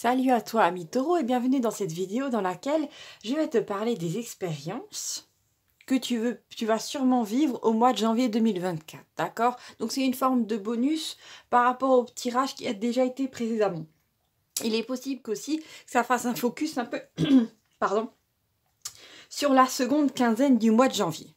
Salut à toi ami taureau et bienvenue dans cette vidéo dans laquelle je vais te parler des expériences que tu, veux, tu vas sûrement vivre au mois de janvier 2024, d'accord Donc c'est une forme de bonus par rapport au tirage qui a déjà été précédemment. Il est possible qu'aussi ça fasse un focus un peu, pardon, sur la seconde quinzaine du mois de janvier.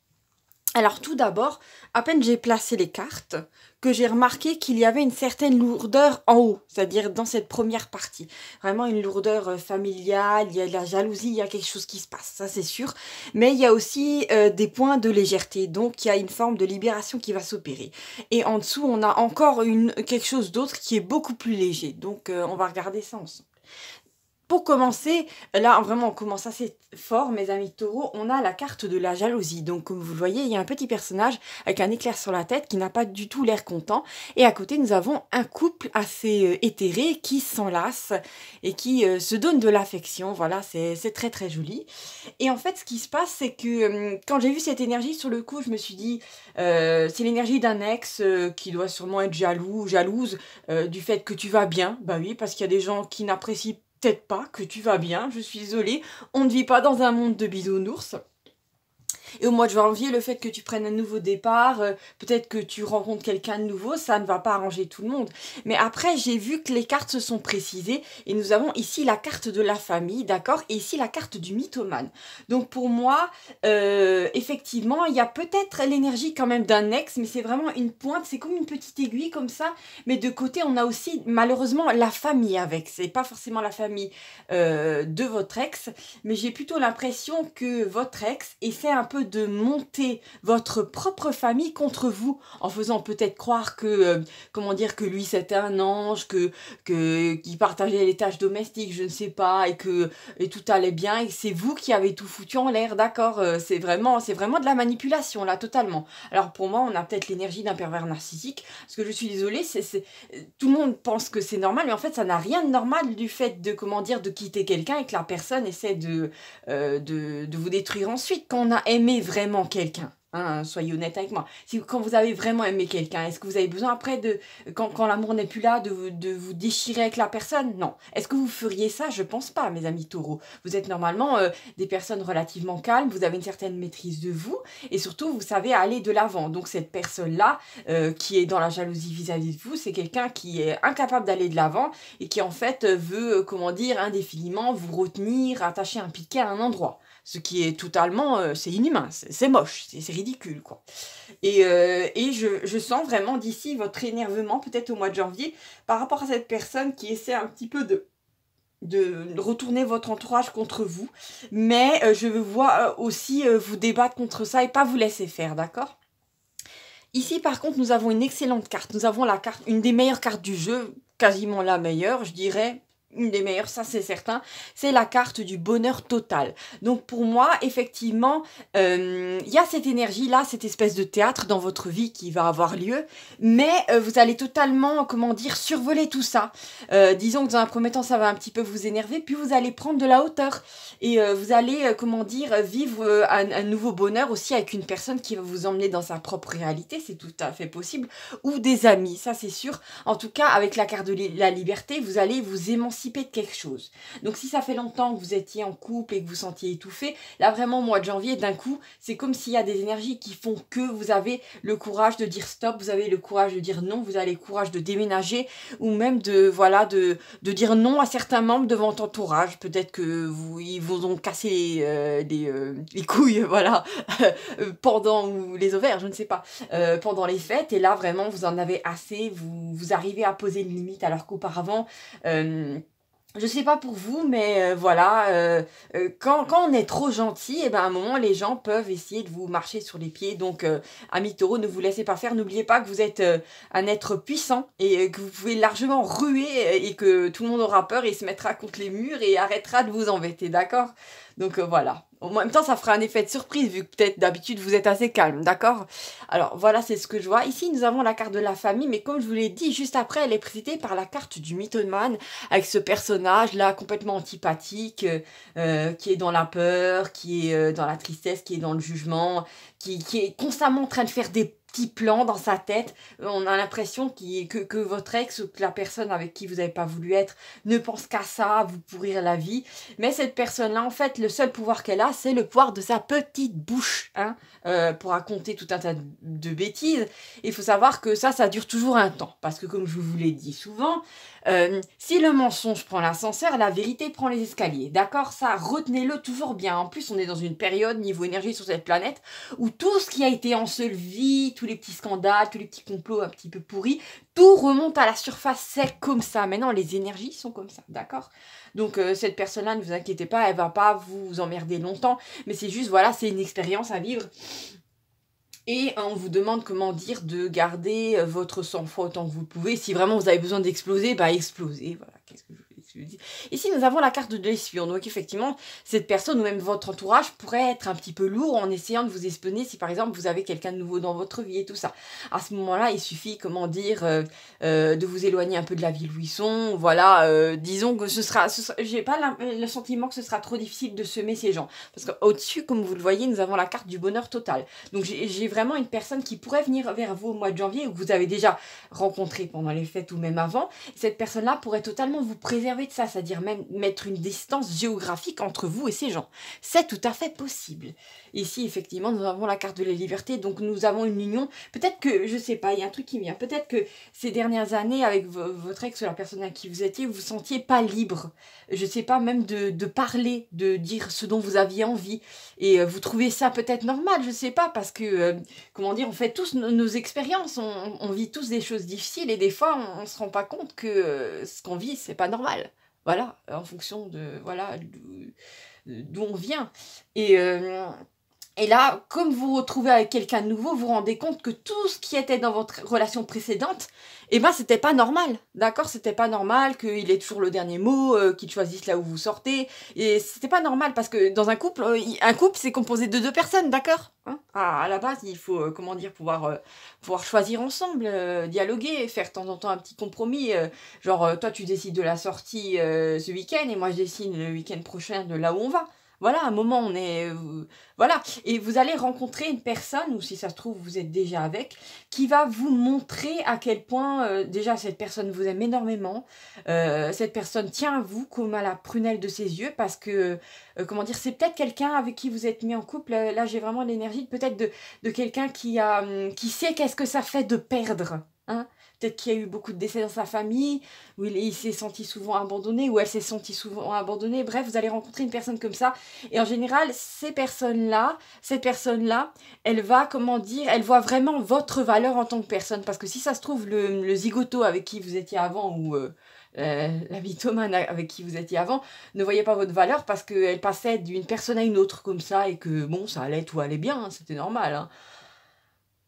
Alors tout d'abord, à peine j'ai placé les cartes que j'ai remarqué qu'il y avait une certaine lourdeur en haut, c'est-à-dire dans cette première partie. Vraiment une lourdeur euh, familiale, il y a de la jalousie, il y a quelque chose qui se passe, ça c'est sûr. Mais il y a aussi euh, des points de légèreté, donc il y a une forme de libération qui va s'opérer. Et en dessous, on a encore une, quelque chose d'autre qui est beaucoup plus léger, donc euh, on va regarder ça ensemble. Pour commencer, là vraiment on commence assez fort mes amis taureaux, on a la carte de la jalousie. Donc comme vous le voyez, il y a un petit personnage avec un éclair sur la tête qui n'a pas du tout l'air content. Et à côté nous avons un couple assez euh, éthéré qui s'enlace et qui euh, se donne de l'affection. Voilà, c'est très très joli. Et en fait ce qui se passe c'est que euh, quand j'ai vu cette énergie sur le coup, je me suis dit c'est l'énergie d'un ex qui doit sûrement être jaloux, jalouse du fait que tu vas bien. Bah oui, parce qu'il y a des gens qui n'apprécient pas peut-être pas que tu vas bien, je suis isolée, on ne vit pas dans un monde de bisounours. Et au mois de janvier, le fait que tu prennes un nouveau départ, euh, peut-être que tu rencontres quelqu'un de nouveau, ça ne va pas arranger tout le monde. Mais après, j'ai vu que les cartes se sont précisées et nous avons ici la carte de la famille, d'accord Et ici la carte du mythomane. Donc pour moi, euh, effectivement, il y a peut-être l'énergie quand même d'un ex, mais c'est vraiment une pointe, c'est comme une petite aiguille comme ça. Mais de côté, on a aussi malheureusement la famille avec. C'est pas forcément la famille euh, de votre ex, mais j'ai plutôt l'impression que votre ex essaie un peu de monter votre propre famille contre vous en faisant peut-être croire que euh, comment dire que lui c'était un ange que que qui partageait les tâches domestiques je ne sais pas et que et tout allait bien et c'est vous qui avez tout foutu en l'air d'accord euh, c'est vraiment c'est vraiment de la manipulation là totalement alors pour moi on a peut-être l'énergie d'un pervers narcissique parce que je suis désolée c'est tout le monde pense que c'est normal mais en fait ça n'a rien de normal du fait de comment dire de quitter quelqu'un et que la personne essaie de euh, de, de vous détruire ensuite quand on a aimé vraiment quelqu'un, hein, soyez honnête avec moi, quand vous avez vraiment aimé quelqu'un, est-ce que vous avez besoin après de, quand, l'amour n'est plus là, de, vous déchirer avec la personne Non. Est-ce que vous feriez ça Je pense pas, mes amis taureaux. Vous êtes normalement euh, des personnes relativement calmes, vous avez une certaine maîtrise de vous, et surtout, vous savez aller de l'avant. Donc, cette personne-là, euh, qui est dans la jalousie vis à -vis de vous, c'est quelqu'un qui est incapable d'aller de l'avant et qui, en fait, veut, euh, comment dire, indéfiniment vous retenir, attacher un piquet à un endroit ce qui est totalement, euh, c'est inhumain, c'est moche, c'est ridicule, quoi. Et, euh, et je, sens vraiment d'ici votre énervement, peut-être au mois de janvier, par rapport à cette personne qui essaie un petit peu de de retourner votre entourage contre vous, mais je euh, je vois aussi vous débattre contre ça et pas vous laisser faire, d'accord Ici, par contre, nous avons une excellente carte. Nous avons la carte, une des meilleures cartes du jeu, quasiment la meilleure, je dirais, une des meilleures, ça c'est certain, c'est la carte du bonheur total. Donc pour moi, effectivement, euh, il y a cette énergie-là, cette espèce de théâtre dans votre vie qui va avoir lieu, mais euh, vous allez totalement, comment dire, survoler tout ça. Euh, disons que dans un premier temps, ça va un petit peu vous énerver, puis vous allez prendre de la hauteur et vous allez, comment dire, vivre un, un, nouveau bonheur aussi avec une personne qui va vous emmener dans sa propre réalité, c'est tout à fait possible, ou des amis, ça c'est sûr. En tout cas, avec la carte de la liberté, vous allez vous émanciper de quelque chose. Donc si ça fait longtemps que vous étiez en couple et que vous sentiez étouffé, là vraiment au mois de janvier, d'un coup, c'est comme s'il y a des énergies qui font que vous avez le courage de dire stop, vous avez le courage de dire non, vous avez le courage de déménager ou même de voilà de, de dire non à certains membres devant votre entourage. Peut-être que vous ils vous ont cassé les, euh, euh, couilles, voilà, euh, pendant ou les ovaires, je ne sais pas, pendant les fêtes. Et là vraiment vous en avez assez, vous, vous arrivez à poser une limite alors qu'auparavant euh, je sais pas pour vous, mais euh, voilà, euh, euh, quand, quand, on est trop gentil, et eh ben à un moment, les gens peuvent essayer de vous marcher sur les pieds. Donc, amis taureaux, ne vous laissez pas faire. N'oubliez pas que vous êtes un être puissant et que vous pouvez largement ruer et que tout le monde aura peur et se mettra contre les murs et arrêtera de vous embêter, d'accord Donc, voilà. En même temps, ça fera un effet de surprise, vu que peut-être d'habitude vous êtes assez calme, d'accord Alors voilà, c'est ce que je vois. Ici, nous avons la carte de la famille, mais comme je vous l'ai dit juste après, elle est précédée par la carte du mythomane, avec ce personnage-là complètement antipathique, euh, euh, qui est dans la peur, qui est euh, dans la tristesse, qui est dans le jugement, qui, qui est constamment en train de faire des petit plan dans sa tête. Euh, on a l'impression que, que, votre ex ou que la personne avec qui vous n'avez pas voulu être ne pense qu'à ça, vous pourrir la vie. Mais cette personne-là, en fait, le seul pouvoir qu'elle a, c'est le pouvoir de sa petite bouche. Hein euh, pour raconter tout un tas de bêtises. Il faut savoir que ça, ça dure toujours un temps. Parce que comme je vous l'ai dit souvent, euh, si le mensonge prend l'ascenseur, la vérité prend les escaliers. D'accord Ça, retenez-le toujours bien. En plus, on est dans une période niveau énergie sur cette planète où tout ce qui a été enseveli, tous les petits scandales, tous les petits complots un petit peu pourris, tout remonte à la surface. sec comme ça. Maintenant, les énergies sont comme ça. D'accord donc euh, cette personne-là, ne vous inquiétez pas, elle va pas vous emmerder longtemps. Mais c'est juste, voilà, c'est une expérience à vivre. Et euh, on vous demande, comment dire, de garder euh, votre sang-froid autant que vous pouvez. Si vraiment vous avez besoin d'exploser, bah explosez. Voilà, qu'est-ce que je Ici, nous avons la carte de On Donc, effectivement, cette personne ou même votre entourage pourrait être un petit peu lourd en essayant de vous espionner si, par exemple, vous avez quelqu'un de nouveau dans votre vie et tout ça. À ce moment-là, il suffit, comment dire, euh, euh, de vous éloigner un peu de la ville où ils sont. Voilà, euh, disons que ce sera... J'ai pas le sentiment que ce sera trop difficile de semer ces gens. Parce qu'au-dessus, comme vous le voyez, nous avons la carte du bonheur total. Donc, j'ai vraiment une personne qui pourrait venir vers vous au mois de janvier ou que vous avez déjà rencontré pendant les fêtes ou même avant. Cette personne-là pourrait totalement vous préserver de ça, c'est-à-dire même mettre une distance géographique entre vous et ces gens. C'est tout à fait possible. Ici, effectivement, nous avons la carte de la liberté, donc nous avons une union. Peut-être que, je sais pas, il y a un truc qui vient. Peut-être que ces dernières années, avec votre ex ou la personne à qui vous étiez, vous vous sentiez pas libre. Je ne sais pas, même de, parler, de dire ce dont vous aviez envie. Et euh, vous trouvez ça peut-être normal, je ne sais pas, parce que, euh, comment dire, on fait tous nos, expériences, on, vit tous des choses difficiles et des fois, on, ne se rend pas compte que euh, ce qu'on vit, ce n'est pas normal. Voilà, en fonction de voilà d'où on vient. Et, euh, et là, comme vous vous retrouvez avec quelqu'un de nouveau, vous vous rendez compte que tout ce qui était dans votre relation précédente, eh ben, c'était pas normal. D'accord C'était pas normal qu'il ait toujours le dernier mot, euh, qu'il choisisse là où vous sortez. Et c'était pas normal parce que dans un couple, euh, un couple, c'est composé de deux personnes, d'accord hein? ah, À la base, il faut, euh, comment dire, pouvoir, pouvoir choisir ensemble, dialoguer, faire de temps en temps un petit compromis. genre, toi, tu décides de la sortie ce week-end et moi, je décide le week-end prochain de là où on va. Voilà, à un moment, on est... Euh, voilà. Et vous allez rencontrer une personne, ou si ça se trouve, vous êtes déjà avec, qui va vous montrer à quel point, euh, déjà, cette personne vous aime énormément. Euh, cette personne tient à vous comme à la prunelle de ses yeux, parce que, comment dire, c'est peut-être quelqu'un avec qui vous êtes mis en couple. Là, j'ai vraiment l'énergie peut-être de, quelqu'un qui, a, hum, qui sait qu'est-ce que ça fait de perdre. Hein peut-être qu'il y a eu beaucoup de décès dans sa famille, où il, s'est senti souvent abandonné, ou elle s'est sentie souvent abandonnée. Bref, vous allez rencontrer une personne comme ça. Et en général, ces personnes-là, cette personne-là, elle va, comment dire, elle voit vraiment votre valeur en tant que personne. Parce que si ça se trouve, le, zigoto avec qui vous étiez avant, ou... Euh, euh avec qui vous étiez avant ne voyait pas votre valeur parce qu'elle passait d'une personne à une autre comme ça et que bon ça allait tout allait bien hein, c'était normal hein.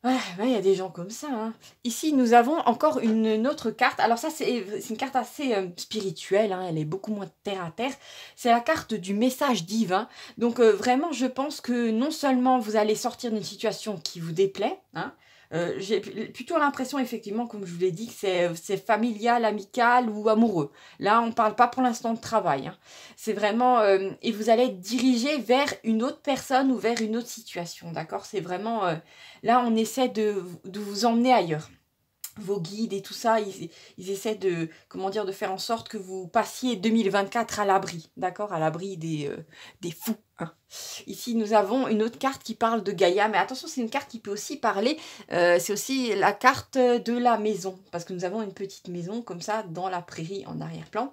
Il ouais, il y a des gens comme ça. Hein. Ici, nous avons encore une, autre carte. Alors ça, c'est une carte assez euh, spirituelle. Hein. Elle est beaucoup moins terre à terre. C'est la carte du message divin. Donc euh, vraiment, je pense que non seulement vous allez sortir d'une situation qui vous déplaît, hein, euh, j'ai plutôt l'impression, effectivement, comme je vous l'ai dit, que c'est familial, amical ou amoureux. Là, on ne parle pas pour l'instant de travail. Hein. C'est vraiment... Euh, et vous allez être dirigé vers une autre personne ou vers une autre situation, d'accord C'est vraiment... Euh, là, on essaie de vous emmener ailleurs vos guides et tout ça, ils, essaient de, comment dire, de faire en sorte que vous passiez 2024 à l'abri, d'accord À l'abri des, euh, des fous. Hein. Ici, nous avons une autre carte qui parle de Gaïa, mais attention, c'est une carte qui peut aussi parler, euh, c'est aussi la carte de la maison, parce que nous avons une petite maison comme ça dans la prairie en arrière-plan.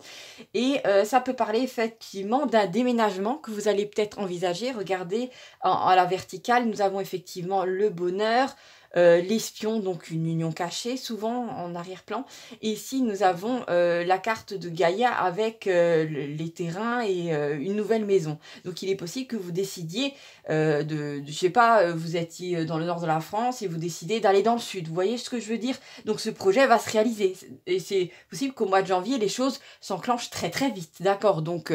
Et euh, ça peut parler effectivement d'un déménagement que vous allez peut-être envisager. Regardez, en, en, la verticale, nous avons effectivement le bonheur, euh, l'espion, donc une union cachée, souvent en arrière-plan. Et ici, nous avons euh, la carte de Gaïa avec euh, les terrains et une nouvelle maison. Donc, il est possible que vous décidiez de, de, je sais pas, vous étiez dans le nord de la France et vous décidez d'aller dans le sud. Vous voyez ce que je veux dire Donc, ce projet va se réaliser. Et c'est possible qu'au mois de janvier, les choses s'enclenchent très très vite. D'accord Donc,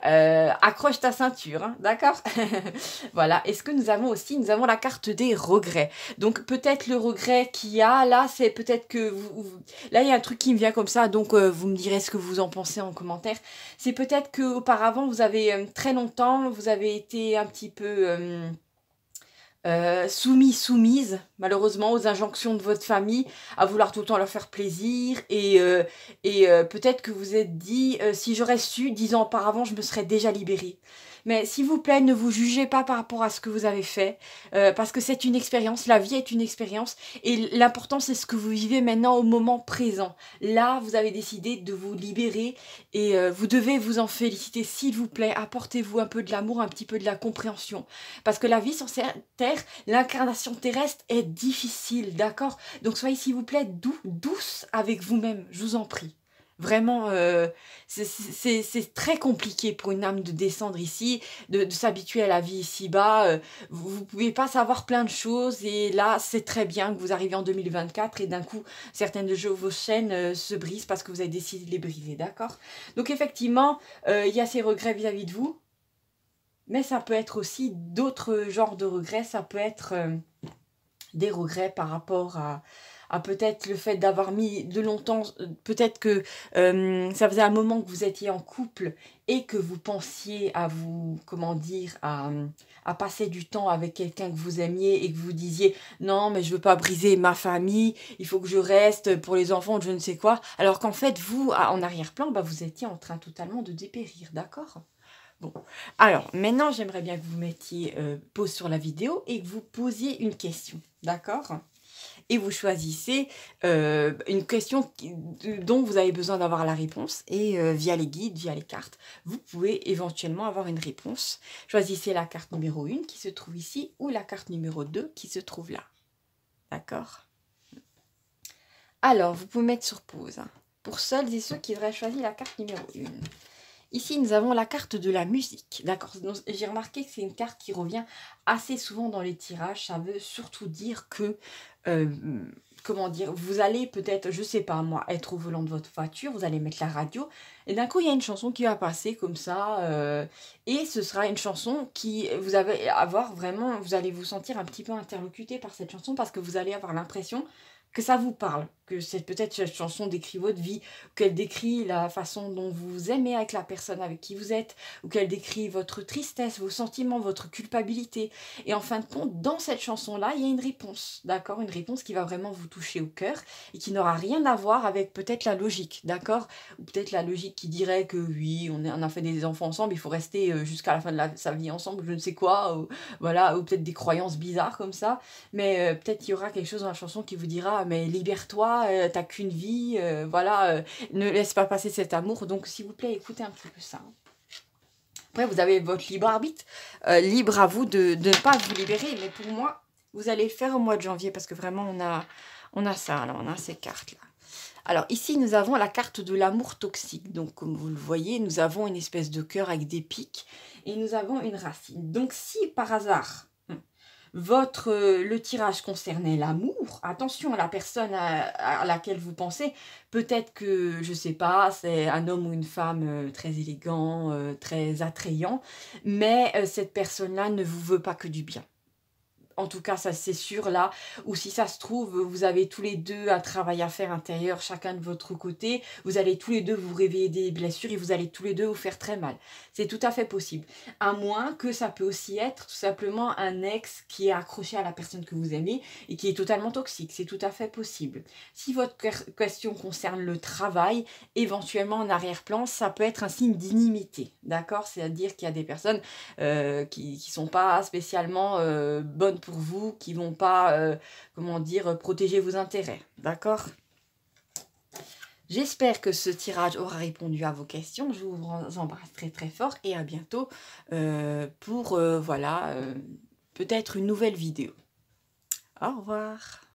accroche ta ceinture, hein. d'accord Voilà. Et ce que nous avons aussi, nous avons la carte des regrets. Donc, peut-être le regret qu'il y a là, c'est peut-être que là il y a un truc qui me vient comme ça, donc euh, vous me direz ce que vous en pensez en commentaire. C'est peut-être que auparavant vous avez euh, très longtemps, vous avez été un petit peu euh, soumis, soumise, malheureusement, aux injonctions de votre famille, à vouloir tout le temps leur faire plaisir. Et, peut-être que vous êtes dit, si j'aurais su dix ans auparavant, je me serais déjà libérée. Mais s'il vous plaît, ne vous jugez pas par rapport à ce que vous avez fait, euh, parce que c'est une expérience, la vie est une expérience, et l'important c'est ce que vous vivez maintenant au moment présent. Là, vous avez décidé de vous libérer, et euh, vous devez vous en féliciter, s'il vous plaît, apportez-vous un peu de l'amour, un petit peu de la compréhension. Parce que la vie sur Terre, l'incarnation terrestre est difficile, d'accord Donc soyez s'il vous plaît doux, douce avec vous-même, je vous en prie. Vraiment, euh, c'est très compliqué pour une âme de descendre ici, de, s'habituer à la vie ici-bas. Euh, vous ne pouvez pas savoir plein de choses et là, c'est très bien que vous arrivez en 2024 et d'un coup, certaines de vos chaînes euh, se brisent parce que vous avez décidé de les briser, d'accord Donc effectivement, il y a ces regrets vis à -vis de vous, mais ça peut être aussi d'autres genres de regrets, ça peut être des regrets par rapport à, à peut-être le fait d'avoir mis de longtemps, euh, peut-être que euh, ça faisait un moment que vous étiez en couple et que vous pensiez à vous, comment dire, à, à passer du temps avec quelqu'un que vous aimiez et que vous disiez non mais je veux pas briser ma famille, il faut que je reste pour les enfants, je ne sais quoi, alors qu'en fait vous, en arrière-plan, bah, vous étiez en train totalement de dépérir, d'accord Bon, alors maintenant j'aimerais bien que vous mettiez euh, pause sur la vidéo et que vous posiez une question, d'accord et vous choisissez euh, une question dont vous avez besoin d'avoir la réponse et euh, via les guides, via les cartes, vous pouvez éventuellement avoir une réponse. Choisissez la carte numéro 1 qui se trouve ici ou la carte numéro 2 qui se trouve là. D'accord Alors, vous pouvez mettre sur pause hein, pour celles et ceux qui voudraient choisir la carte numéro 1. Ici, nous avons la carte de la musique. D'accord J'ai remarqué que c'est une carte qui revient assez souvent dans les tirages. Ça veut surtout dire que euh, comment dire, vous allez peut-être, je sais pas moi, être au volant de votre voiture, vous allez mettre la radio, et d'un coup il y a une chanson qui va passer comme ça, euh, et ce sera une chanson qui vous avez avoir vraiment, vous allez vous sentir un petit peu interlocuté par cette chanson parce que vous allez avoir l'impression que ça vous parle, que cette peut-être cette chanson décrit votre vie, qu'elle décrit la façon dont vous vous aimez avec la personne avec qui vous êtes, ou qu'elle décrit votre tristesse, vos sentiments, votre culpabilité. Et en fin de compte, dans cette chanson-là, il y a une réponse, d'accord Une réponse qui va vraiment vous toucher au cœur et qui n'aura rien à voir avec peut-être la logique, d'accord Ou peut-être la logique qui dirait que oui, on, a fait des enfants ensemble, il faut rester euh, jusqu'à la fin de la, sa vie ensemble, je ne sais quoi, ou, voilà, ou peut-être des croyances bizarres comme ça. Mais euh, peut-être qu'il y aura quelque chose dans la chanson qui vous dira mais libère-toi, euh, t'as qu'une vie, euh, voilà, euh, ne laisse pas passer cet amour. Donc, s'il vous plaît, écoutez un petit peu ça. Après, vous avez votre libre arbitre, libre à vous de, ne pas vous libérer. Mais pour moi, vous allez le faire au mois de janvier parce que vraiment, on a, on a ça, alors on a ces cartes-là. Alors ici, nous avons la carte de l'amour toxique. Donc comme vous le voyez, nous avons une espèce de cœur avec des pics et nous avons une racine. Donc si par hasard, votre euh, le tirage concernait l'amour, attention à la personne à, laquelle vous pensez. Peut-être que je sais pas, c'est un homme ou une femme euh, très élégant, euh, très attrayant, mais cette personne-là ne vous veut pas que du bien en tout cas, ça c'est sûr là. Ou si ça se trouve, vous avez tous les deux un travail à faire intérieur, chacun de votre côté. Vous allez tous les deux vous réveiller des blessures et vous allez tous les deux vous faire très mal. C'est tout à fait possible. À moins que ça peut aussi être tout simplement un ex qui est accroché à la personne que vous aimez et qui est totalement toxique. C'est tout à fait possible. Si votre question concerne le travail, éventuellement en arrière-plan, ça peut être un signe d'inimité. D'accord C'est-à-dire qu'il y a des personnes euh, qui ne sont pas spécialement euh, bonnes pour vous, qui vont pas, euh, comment dire, protéger vos intérêts. D'accord J'espère que ce tirage aura répondu à vos questions. Je vous embrasse très très fort et à bientôt euh, pour, euh, voilà, peut-être une nouvelle vidéo. Au revoir